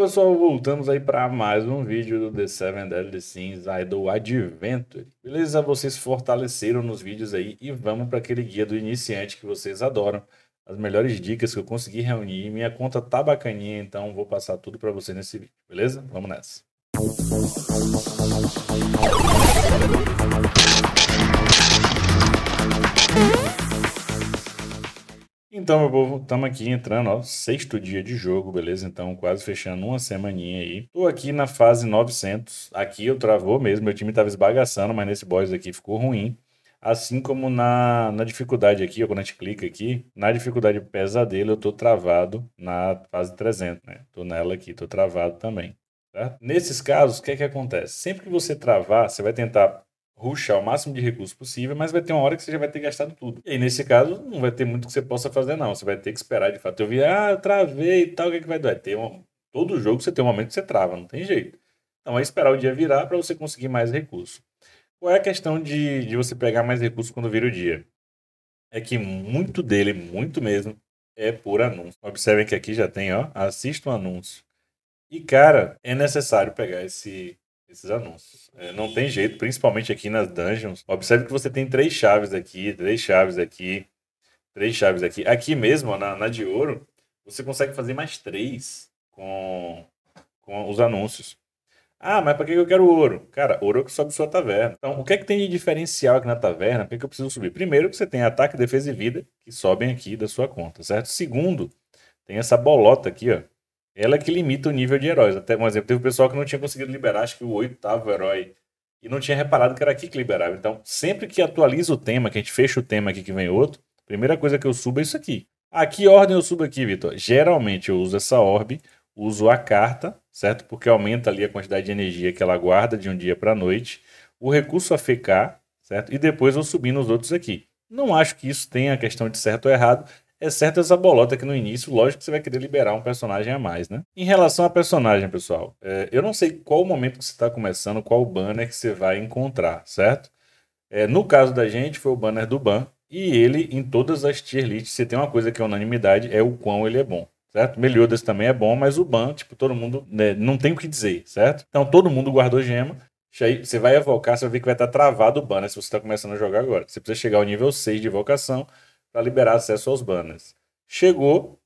Fala pessoal, voltamos aí para mais um vídeo do The Seven Deadly Sins Idol Adventure. Beleza? Vocês fortaleceram nos vídeos aí e vamos para aquele guia do iniciante que vocês adoram. As melhores dicas que eu consegui reunir. Minha conta tá bacaninha, então vou passar tudo para você nesse vídeo, beleza? Vamos nessa. Então, meu povo, estamos aqui entrando, ó, sexto dia de jogo, beleza? Então, quase fechando uma semaninha aí. Tô aqui na fase 900. Aqui eu travou mesmo, meu time tava esbagaçando, mas nesse boss aqui ficou ruim. Assim como na, na dificuldade aqui, ó, quando a gente clica aqui, na dificuldade pesadelo eu tô travado na fase 300, né? Tô nela aqui, tô travado também. Tá? Nesses casos, o que é que acontece? Sempre que você travar, você vai tentar ruxar o máximo de recursos possível, mas vai ter uma hora que você já vai ter gastado tudo. E nesse caso, não vai ter muito que você possa fazer, não. Você vai ter que esperar de fato. Eu vi, ah, eu travei e tal, o que, é que vai dar? Tem um... Todo jogo você tem um momento que você trava, não tem jeito. Então é esperar o dia virar para você conseguir mais recursos. Qual é a questão de, de você pegar mais recursos quando vira o dia? É que muito dele, muito mesmo, é por anúncio. Observem que aqui já tem, ó, assista o um anúncio. E, cara, é necessário pegar esse, esses anúncios. É, não tem jeito, principalmente aqui nas dungeons. Observe que você tem três chaves aqui, três chaves aqui, três chaves aqui. Aqui mesmo, na, na de ouro, você consegue fazer mais três com, com os anúncios. Ah, mas para que eu quero ouro? Cara, ouro é que sobe sua taverna. Então, o que é que tem de diferencial aqui na taverna? Por que, eu preciso subir? Primeiro, que você tem ataque, defesa e vida, que sobem aqui da sua conta, certo? Segundo, tem essa bolota aqui, ó, ela que limita o nível de heróis. Até, um exemplo, teve um pessoal que não tinha conseguido liberar, acho que o oitavo herói, e não tinha reparado que era aqui que liberava. Então, sempre que atualiza o tema, que a gente fecha o tema aqui que vem outro, a primeira coisa que eu subo é isso aqui. Ah, que ordem eu subo aqui, Vitor? Geralmente eu uso essa orb, uso a carta, certo? Porque aumenta ali a quantidade de energia que ela guarda de um dia para a noite, o recurso AFK, certo? E depois eu subindo os outros aqui. Não acho que isso tenha a questão de certo ou errado, exceto essa bolota que no início, lógico que você vai querer liberar um personagem a mais, né? Em relação a personagem, pessoal, é, eu não sei qual o momento que você está começando, qual banner que você vai encontrar, certo? É, no caso da gente, foi o banner do Ban, e ele, em todas as tier lists, se tem uma coisa que é unanimidade, é o quão ele é bom certo? Meliodas também é bom, mas o Ban, tipo, todo mundo né, não tem o que dizer, certo? Então todo mundo guardou gema. Aí, você vai evocar, você vai ver que vai estar tá travado o ban, né, se você está começando a jogar agora. Você precisa chegar ao nível 6 de evocação para liberar acesso aos banners. Chegou,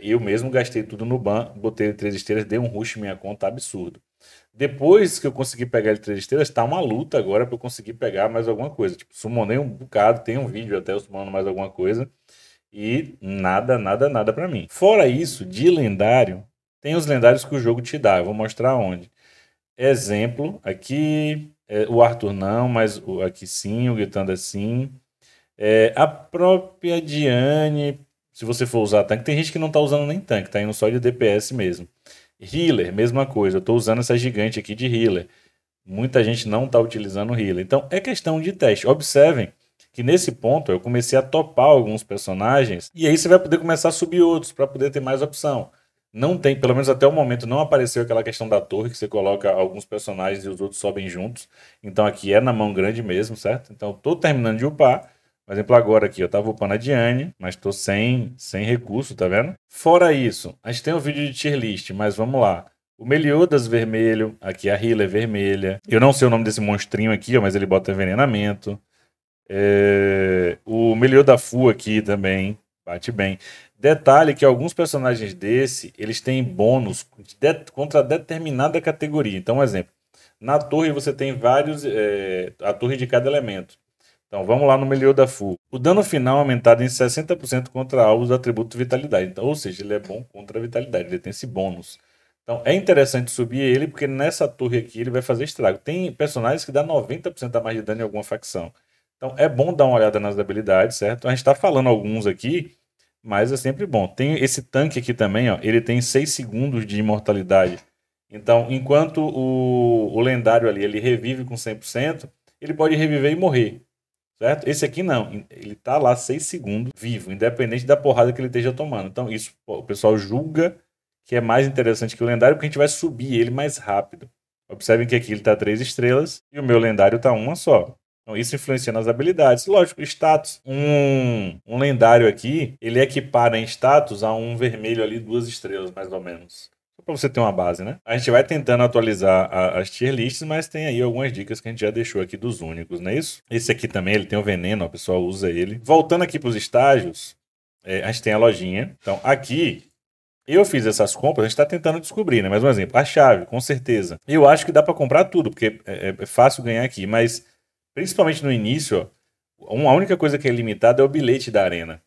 eu mesmo gastei tudo no ban, botei ele três estrelas, dei um rush em minha conta absurdo. Depois que eu consegui pegar ele três estrelas, está uma luta agora para eu conseguir pegar mais alguma coisa. Tipo, sumonei um bocado, tem um vídeo até eu mais alguma coisa. E nada, nada, nada para mim. Fora isso, de lendário, tem os lendários que o jogo te dá. Eu vou mostrar onde. Exemplo, aqui, é, o Arthur não, mas aqui sim, o Gitanda sim. É, a própria Diane, se você for usar tanque, tem gente que não tá usando nem tanque, tá indo só de DPS mesmo. Healer, mesma coisa. Eu tô usando essa gigante aqui de healer. Muita gente não tá utilizando healer. Então é questão de teste. Observem que nesse ponto eu comecei a topar alguns personagens e aí você vai poder começar a subir outros para poder ter mais opção. Não tem, pelo menos até o momento, não apareceu aquela questão da torre que você coloca alguns personagens e os outros sobem juntos. Então aqui é na mão grande mesmo, certo? Então eu tô terminando de upar por exemplo, agora aqui, eu tava upando a Diane, mas tô sem, sem recurso, tá vendo? Fora isso, a gente tem um vídeo de tier list, mas vamos lá. O Meliodas vermelho, aqui a Hila é vermelha. Eu não sei o nome desse monstrinho aqui, ó, mas ele bota envenenamento. É... O Meliodafu aqui também, bate bem. Detalhe que alguns personagens desse, eles têm bônus de... contra determinada categoria. Então, um exemplo. Na torre você tem vários... É... A torre de cada elemento. Então vamos lá no Melhor da O dano final é aumentado em 60% contra alvos do atributo Vitalidade. Então, ou seja, ele é bom contra a Vitalidade, ele tem esse bônus. Então é interessante subir ele, porque nessa torre aqui ele vai fazer estrago. Tem personagens que dá 90% a mais de dano em alguma facção. Então é bom dar uma olhada nas habilidades, certo? A gente está falando alguns aqui, mas é sempre bom. Tem esse tanque aqui também, ó, ele tem 6 segundos de imortalidade. Então, enquanto o, o lendário ali ele revive com 100%, ele pode reviver e morrer certo? Esse aqui não, ele tá lá seis segundos vivo, independente da porrada que ele esteja tomando. Então isso o pessoal julga que é mais interessante que o lendário porque a gente vai subir ele mais rápido. Observem que aqui ele tá três estrelas e o meu lendário tá uma só. Então, isso influencia nas habilidades. Lógico, status. Um, um lendário aqui, ele equipara em status a um vermelho ali, duas estrelas, mais ou menos para você ter uma base, né? A gente vai tentando atualizar a, as tier lists, mas tem aí algumas dicas que a gente já deixou aqui dos únicos, não é isso? Esse aqui também, ele tem um veneno, o pessoal usa ele. Voltando aqui para os estágios, é, a gente tem a lojinha. Então, aqui eu fiz essas compras, a gente está tentando descobrir, né? Mais um exemplo, a chave, com certeza. Eu acho que dá para comprar tudo, porque é, é, é, fácil ganhar aqui, mas principalmente no início, ó, uma única coisa que é limitada é o bilhete da arena.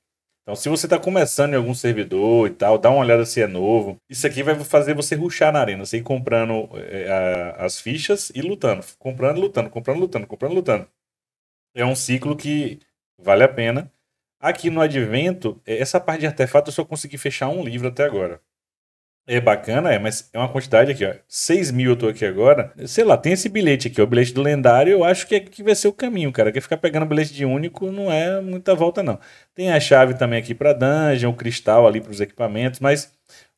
Então, se você está começando em algum servidor e tal, dá uma olhada se é novo. Isso aqui vai fazer você ruxar na arena, você ir comprando é, a, as fichas e lutando. Comprando, lutando, comprando, lutando, comprando, lutando. É um ciclo que vale a pena. Aqui no advento, eh, essa parte de artefato eu só consegui fechar um livro até agora. É bacana, é, mas é uma quantidade aqui, ó. 6 mil eu tô aqui agora. Sei lá, tem esse bilhete aqui, ó, o bilhete do lendário, eu acho que é que vai ser o caminho, cara. Quer ficar pegando bilhete de único não é muita volta, não. Tem a chave também aqui pra dungeon, o cristal ali pros equipamentos, mas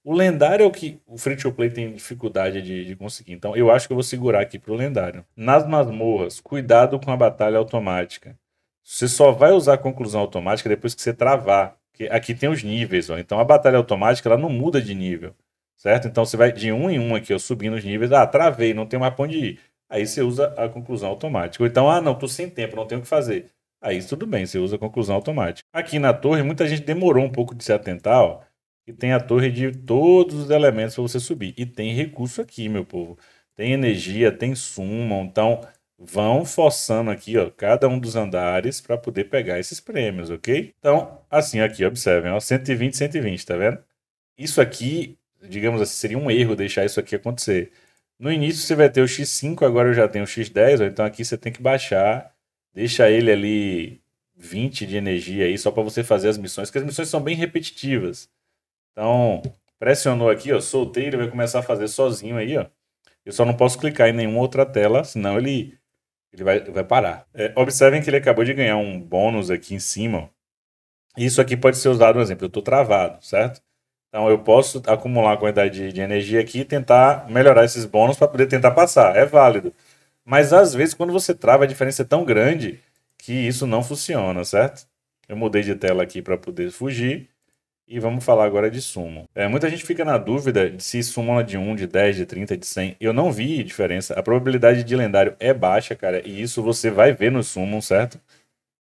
o lendário é o que o free to play tem dificuldade de, de, conseguir. Então eu acho que eu vou segurar aqui pro lendário. Nas masmorras, cuidado com a batalha automática. Você só vai usar a conclusão automática depois que você travar. Aqui tem os níveis, ó. Então a batalha automática ela não muda de nível certo? Então você vai de um em um aqui, eu subindo os níveis, ah, travei, não tem mais pra onde ir. Aí você usa a conclusão automática. Ou então, ah, não, tô sem tempo, não tenho o que fazer. Aí tudo bem, você usa a conclusão automática. Aqui na torre, muita gente demorou um pouco de se atentar, ó, e tem a torre de todos os elementos para você subir. E tem recurso aqui, meu povo. Tem energia, tem suma, então vão forçando aqui, ó, cada um dos andares para poder pegar esses prêmios, ok? Então, assim aqui, observem, ó, 120, 120, tá vendo? Isso aqui digamos assim, seria um erro deixar isso aqui acontecer. No início você vai ter o X5, agora eu já tenho o X10, então aqui você tem que baixar, deixa ele ali 20 de energia aí só para você fazer as missões, que as missões são bem repetitivas. Então, pressionou aqui, ó, soltei, ele vai começar a fazer sozinho aí, ó. Eu só não posso clicar em nenhuma outra tela, senão ele, ele vai, vai parar. É, observem que ele acabou de ganhar um bônus aqui em cima. Isso aqui pode ser usado, por exemplo, eu estou travado, certo? Então eu posso acumular a quantidade de, de energia aqui e tentar melhorar esses bônus para poder tentar passar. É válido. Mas às vezes, quando você trava, a diferença é tão grande que isso não funciona, certo? Eu mudei de tela aqui para poder fugir. E vamos falar agora de sumo. É, muita gente fica na dúvida de se súmula de 1, de 10, de 30, de 100. Eu não vi diferença. A probabilidade de lendário é baixa, cara. E isso você vai ver no sumo, certo?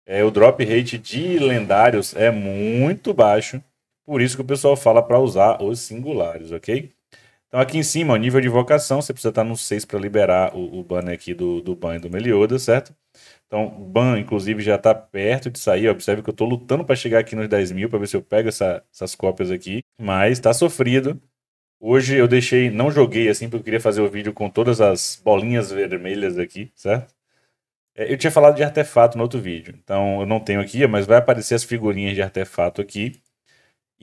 É, o drop rate de lendários é muito baixo. Por isso que o pessoal fala para usar os singulares, ok? Então aqui em cima, o nível de vocação, você precisa estar no 6 para liberar o, o banner aqui do, do ban do Meliodas, certo? Então, ban, inclusive, já está perto de sair. Observe que eu estou lutando para chegar aqui nos 10 mil, para ver se eu pego essa, essas cópias aqui. Mas está sofrido. Hoje eu deixei, não joguei assim, porque eu queria fazer o vídeo com todas as bolinhas vermelhas aqui, certo? É, eu tinha falado de artefato no outro vídeo, então eu não tenho aqui, mas vai aparecer as figurinhas de artefato aqui.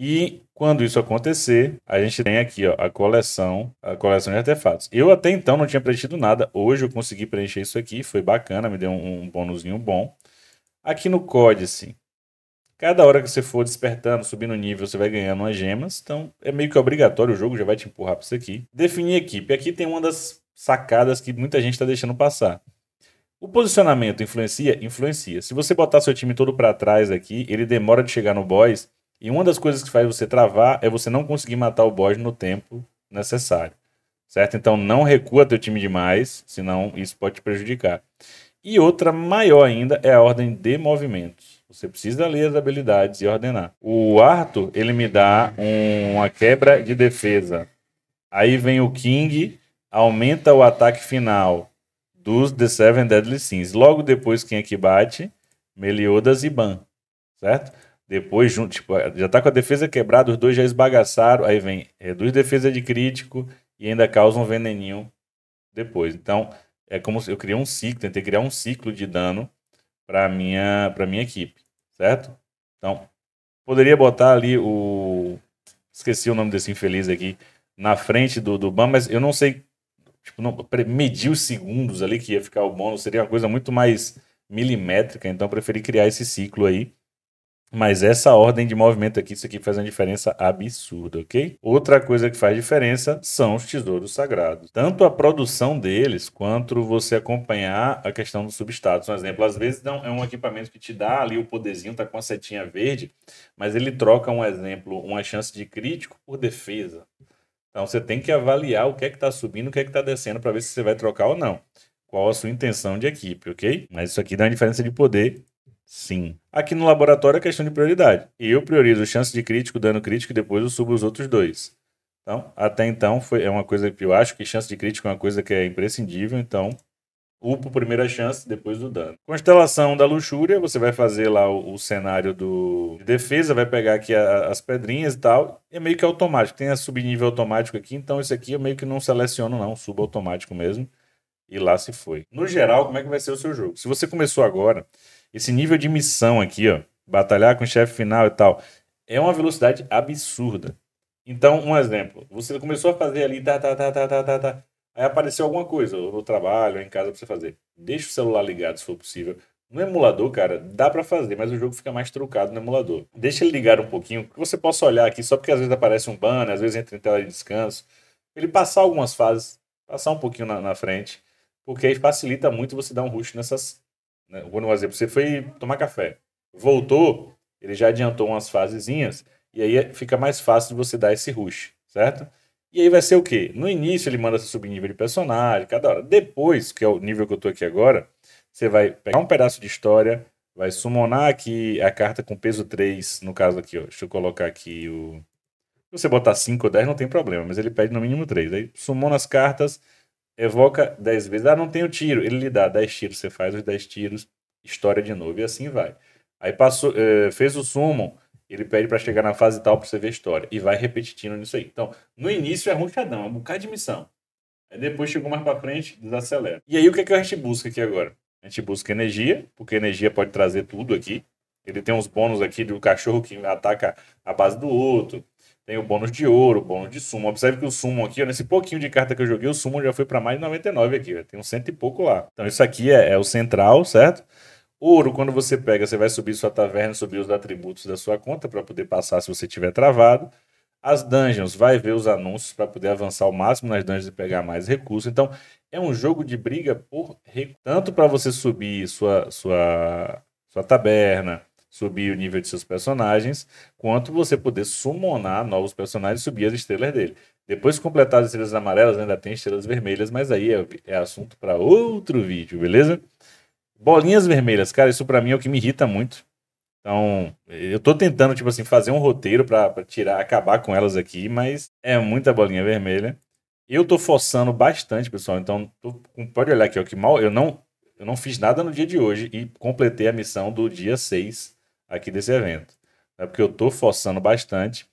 E quando isso acontecer, a gente tem aqui ó, a coleção, a coleção de artefatos. Eu até então não tinha preenchido nada. Hoje eu consegui preencher isso aqui, foi bacana, me deu um, um bônusinho bom. Aqui no códice, cada hora que você for despertando, subindo nível, você vai ganhando umas gemas. Então é meio que obrigatório, o jogo já vai te empurrar para isso aqui. Definir equipe. Aqui tem uma das sacadas que muita gente está deixando passar. O posicionamento influencia? Influencia. Se você botar seu time todo para trás aqui, ele demora de chegar no boss e uma das coisas que faz você travar é você não conseguir matar o boss no tempo necessário. Certo? Então não recua teu time demais, senão isso pode te prejudicar. E outra maior ainda é a ordem de movimentos. Você precisa ler as habilidades e ordenar. O Arthur, ele me dá uma quebra de defesa. Aí vem o King, aumenta o ataque final dos The Seven Deadly Sins. Logo depois, quem é que bate? Meliodas e Ban. Certo? Depois, junto, tipo, eh, já tá com a defesa quebrada, os dois já esbagaçaram. Aí vem, reduz defesa de crítico e ainda causa um veneninho depois. Então, é como se eu criei um ciclo, tentei criar um ciclo de dano para minha para minha equipe, certo? Então, poderia botar ali o esqueci o nome desse infeliz aqui na frente do do Ban, mas eu não sei, tipo, não medir os segundos ali que ia ficar o bônus, seria uma coisa muito mais milimétrica, então eu preferi criar esse ciclo aí mas essa ordem de movimento aqui, isso aqui faz uma diferença absurda, ok? Outra coisa que faz diferença são os tesouros sagrados. Tanto a produção deles, quanto você acompanhar a questão do substatus. Um exemplo, às vezes não é um equipamento que te dá ali o poderzinho, tá com a setinha verde, mas ele troca um exemplo, uma chance de crítico por defesa. Então você tem que avaliar o que é que está subindo, o que é que está descendo, para ver se você vai trocar ou não. Qual a sua intenção de equipe, ok? Mas isso aqui dá uma diferença de poder Sim. Aqui no laboratório é questão de prioridade. Eu priorizo chance de crítico, dano crítico e depois eu subo os outros dois. Então, até então, foi, é uma coisa que eu acho que chance de crítico é uma coisa que é imprescindível, então upo primeira chance, depois do dano. Constelação da luxúria, você vai fazer lá o, o cenário do de defesa, vai pegar aqui a, as pedrinhas e tal. É meio que automático, tem a subnível automático aqui, então esse aqui eu meio que não seleciono não, subo automático mesmo. E lá se foi. No geral, como é que vai ser o seu jogo? Se você começou agora, esse nível de missão aqui, ó, batalhar com o chefe final e tal, é uma velocidade absurda. Então, um exemplo, você começou a fazer ali, tá, tá, tá, tá, tá, tá, tá. Aí apareceu alguma coisa, no trabalho, ou em casa pra você fazer. Deixa o celular ligado se for possível. No emulador, cara, dá para fazer, mas o jogo fica mais trucado no emulador. Deixa ele ligado um pouquinho, que você possa olhar aqui, só porque às vezes aparece um banner, às vezes entra em tela de descanso. Ele passar algumas fases, passar um pouquinho na, na frente, porque aí facilita muito você dar um rush nessas né? Quando, por exemplo, você foi tomar café, voltou, ele já adiantou umas fasezinhas, e aí é, fica mais fácil de você dar esse rush, certo? E aí vai ser o quê? No início ele manda seu subnível de personagem, cada hora. Depois, que é o nível que eu tô aqui agora, você vai pegar um pedaço de história, vai summonar aqui a carta com peso 3, no caso aqui, ó, deixa eu colocar aqui o... Se você botar 5 ou 10 não tem problema, mas ele pede no mínimo 3. Aí summon as cartas, evoca 10 vezes. Ah, não tem o tiro. Ele lhe dá 10 tiros. Você faz os 10 tiros, história de novo. E assim vai. Aí passou, eh, fez o summon, ele pede para chegar na fase tal para você ver a história. E vai repetindo nisso aí. Então, no início é ruchadão, é um bocado de missão. Aí depois chegou mais para frente, desacelera. E aí o que, é que a gente busca aqui agora? A gente busca energia, porque energia pode trazer tudo aqui. Ele tem uns bônus aqui do cachorro que ataca a base do outro. Tem o bônus de ouro, bônus de sumo. Observe que o sumo aqui, nesse pouquinho de carta que eu joguei, o sumo já foi para mais de 99 aqui. Tem um cento e pouco lá. Então isso aqui é, é o central, certo? Ouro, quando você pega, você vai subir sua taverna, subir os atributos da sua conta para poder passar se você tiver travado. As dungeons, vai ver os anúncios para poder avançar o máximo nas dungeons e pegar mais recursos. Então, é um jogo de briga por recurso. Tanto para você subir sua, sua, sua taberna, subir o nível de seus personagens, quanto você poder summonar novos personagens e subir as estrelas dele. Depois de completar as estrelas amarelas, ainda tem estrelas vermelhas, mas aí é, é assunto para outro vídeo, beleza? Bolinhas vermelhas, cara, isso para mim é o que me irrita muito. Então, eu tô tentando, tipo assim, fazer um roteiro para tirar, acabar com elas aqui, mas é muita bolinha vermelha. Eu tô forçando bastante, pessoal. Então, tô, pode olhar aqui, ó, que mal. Eu não, eu não fiz nada no dia de hoje e completei a missão do dia 6 aqui desse evento. é Porque eu estou forçando bastante.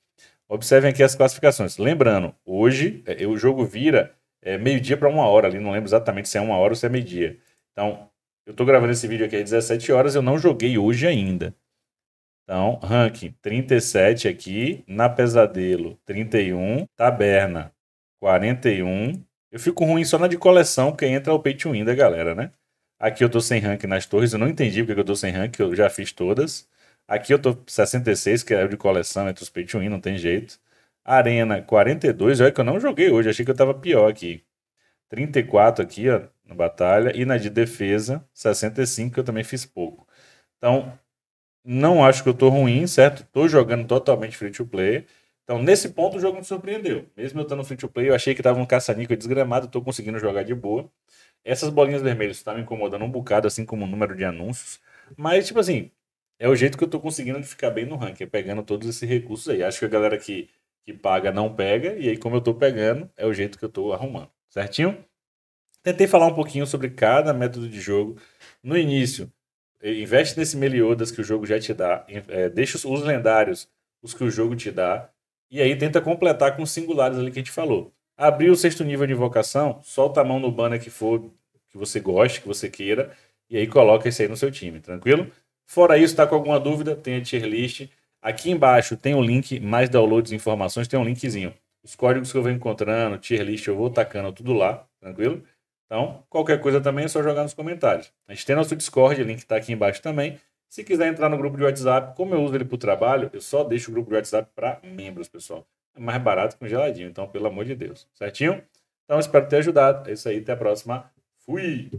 Observem aqui as classificações. Lembrando, hoje é, o jogo vira é, meio-dia para uma hora ali. Não lembro exatamente se é uma hora ou se é meio-dia. Então, eu estou gravando esse vídeo aqui às 17 horas. Eu não joguei hoje ainda. Então, ranking 37 aqui. Na Pesadelo, 31. Taberna, 41. Eu fico ruim só na de coleção, porque entra o Pay to Win da galera, né? Aqui eu tô sem rank nas torres, eu não entendi porque eu tô sem rank, eu já fiz todas. Aqui eu tô 66, que é de coleção entre os pay to win, não tem jeito. Arena 42, olha que eu não joguei hoje, achei que eu tava pior aqui. 34 aqui, ó, na batalha. E na de defesa, 65, que eu também fiz pouco. Então, não acho que eu tô ruim, certo? Tô jogando totalmente free to play. Então, nesse ponto, o jogo me surpreendeu. Mesmo eu estando free to play, eu achei que tava um caça-níquel desgramado, tô conseguindo jogar de boa. Essas bolinhas vermelhas tá estavam incomodando um bocado, assim como o número de anúncios. Mas, tipo assim, é o jeito que eu tô conseguindo de ficar bem no ranking, é pegando todos esses recursos aí. Acho que a galera que, que paga não pega, e aí, como eu tô pegando, é o jeito que eu tô arrumando, certinho? Tentei falar um pouquinho sobre cada método de jogo. No início, eh, investe nesse Meliodas que o jogo já te dá, é, deixa os lendários, os que o jogo te dá, e aí tenta completar com os singulares ali que a gente falou. Abriu o sexto nível de invocação, solta a mão no banner que for, que você goste, que você queira, e aí coloca esse aí no seu time, tranquilo? Fora isso, está com alguma dúvida? Tem a tier list. Aqui embaixo tem o um link, mais downloads, informações, tem um linkzinho. Os códigos que eu vou encontrando, tier list, eu vou tacando tudo lá, tranquilo? Então, qualquer coisa também é só jogar nos comentários. A gente tem nosso Discord, o link está aqui embaixo também. Se quiser entrar no grupo de WhatsApp, como eu uso ele para o trabalho, eu só deixo o grupo de WhatsApp para membros, pessoal. É mais barato que um geladinho, então, pelo amor de Deus. Certinho? Então, espero ter ajudado. É isso aí, até a próxima. Fui!